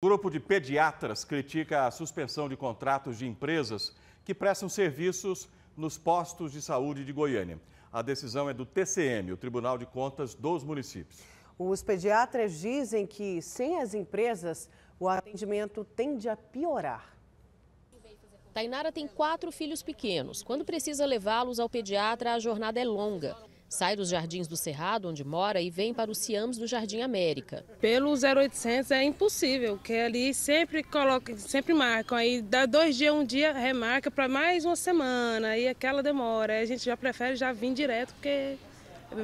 Grupo de pediatras critica a suspensão de contratos de empresas que prestam serviços nos postos de saúde de Goiânia. A decisão é do TCM, o Tribunal de Contas dos Municípios. Os pediatras dizem que, sem as empresas, o atendimento tende a piorar. Tainara tem quatro filhos pequenos. Quando precisa levá-los ao pediatra, a jornada é longa. Sai dos Jardins do Cerrado, onde mora, e vem para os Ciams do Jardim América. Pelo 0800 é impossível, porque ali sempre coloca, sempre marcam. Aí dá dois dias, um dia, remarca para mais uma semana, aí aquela demora. a gente já prefere já vir direto, porque é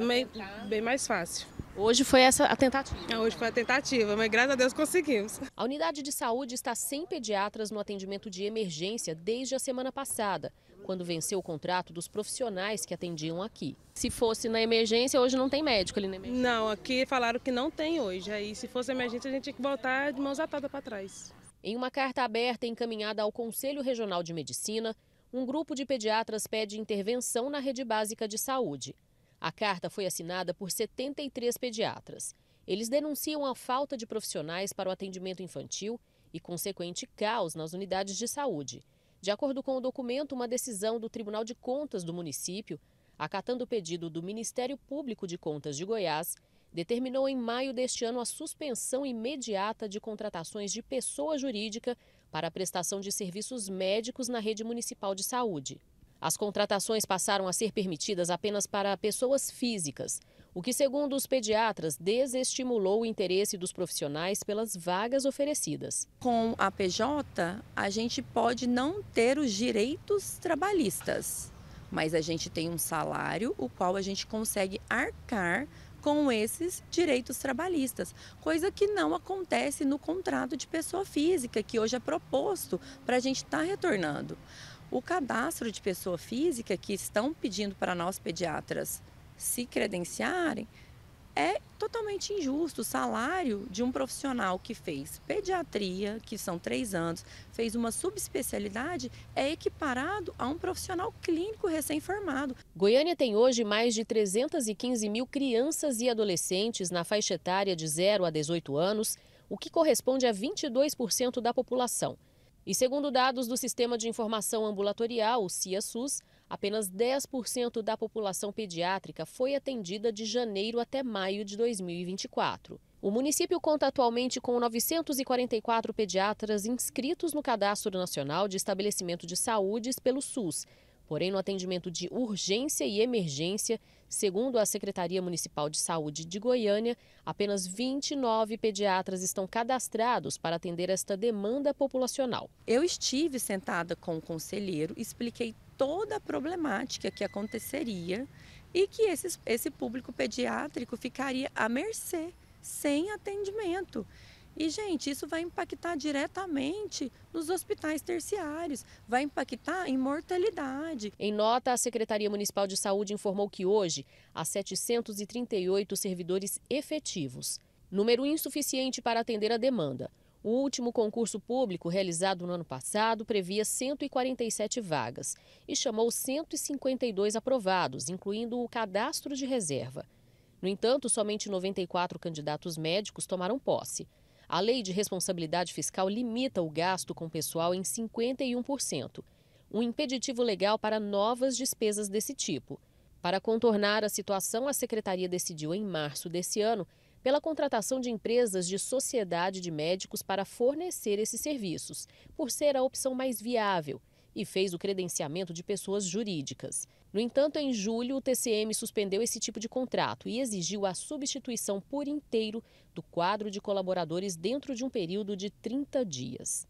bem, bem mais fácil. Hoje foi essa a tentativa. Ah, hoje foi a tentativa, mas graças a Deus conseguimos. A unidade de saúde está sem pediatras no atendimento de emergência desde a semana passada, quando venceu o contrato dos profissionais que atendiam aqui. Se fosse na emergência, hoje não tem médico ali na emergência. Não, aqui falaram que não tem hoje. Aí se fosse emergência, a gente tinha que voltar de mãos atadas para trás. Em uma carta aberta encaminhada ao Conselho Regional de Medicina, um grupo de pediatras pede intervenção na rede básica de saúde. A carta foi assinada por 73 pediatras. Eles denunciam a falta de profissionais para o atendimento infantil e consequente caos nas unidades de saúde. De acordo com o documento, uma decisão do Tribunal de Contas do município, acatando o pedido do Ministério Público de Contas de Goiás, determinou em maio deste ano a suspensão imediata de contratações de pessoa jurídica para a prestação de serviços médicos na rede municipal de saúde. As contratações passaram a ser permitidas apenas para pessoas físicas, o que, segundo os pediatras, desestimulou o interesse dos profissionais pelas vagas oferecidas. Com a PJ, a gente pode não ter os direitos trabalhistas, mas a gente tem um salário o qual a gente consegue arcar com esses direitos trabalhistas, coisa que não acontece no contrato de pessoa física, que hoje é proposto para a gente estar tá retornando. O cadastro de pessoa física que estão pedindo para nós pediatras se credenciarem é totalmente injusto. O salário de um profissional que fez pediatria, que são três anos, fez uma subespecialidade, é equiparado a um profissional clínico recém-formado. Goiânia tem hoje mais de 315 mil crianças e adolescentes na faixa etária de 0 a 18 anos, o que corresponde a 22% da população. E segundo dados do Sistema de Informação Ambulatorial, o sus apenas 10% da população pediátrica foi atendida de janeiro até maio de 2024. O município conta atualmente com 944 pediatras inscritos no Cadastro Nacional de Estabelecimento de Saúdes pelo SUS Porém, no atendimento de urgência e emergência, segundo a Secretaria Municipal de Saúde de Goiânia, apenas 29 pediatras estão cadastrados para atender esta demanda populacional. Eu estive sentada com o conselheiro, expliquei toda a problemática que aconteceria e que esse, esse público pediátrico ficaria à mercê, sem atendimento. E, gente, isso vai impactar diretamente nos hospitais terciários, vai impactar em mortalidade. Em nota, a Secretaria Municipal de Saúde informou que hoje há 738 servidores efetivos, número insuficiente para atender a demanda. O último concurso público realizado no ano passado previa 147 vagas e chamou 152 aprovados, incluindo o cadastro de reserva. No entanto, somente 94 candidatos médicos tomaram posse. A lei de responsabilidade fiscal limita o gasto com pessoal em 51%, um impeditivo legal para novas despesas desse tipo. Para contornar a situação, a secretaria decidiu em março desse ano pela contratação de empresas de sociedade de médicos para fornecer esses serviços, por ser a opção mais viável, e fez o credenciamento de pessoas jurídicas. No entanto, em julho, o TCM suspendeu esse tipo de contrato e exigiu a substituição por inteiro do quadro de colaboradores dentro de um período de 30 dias.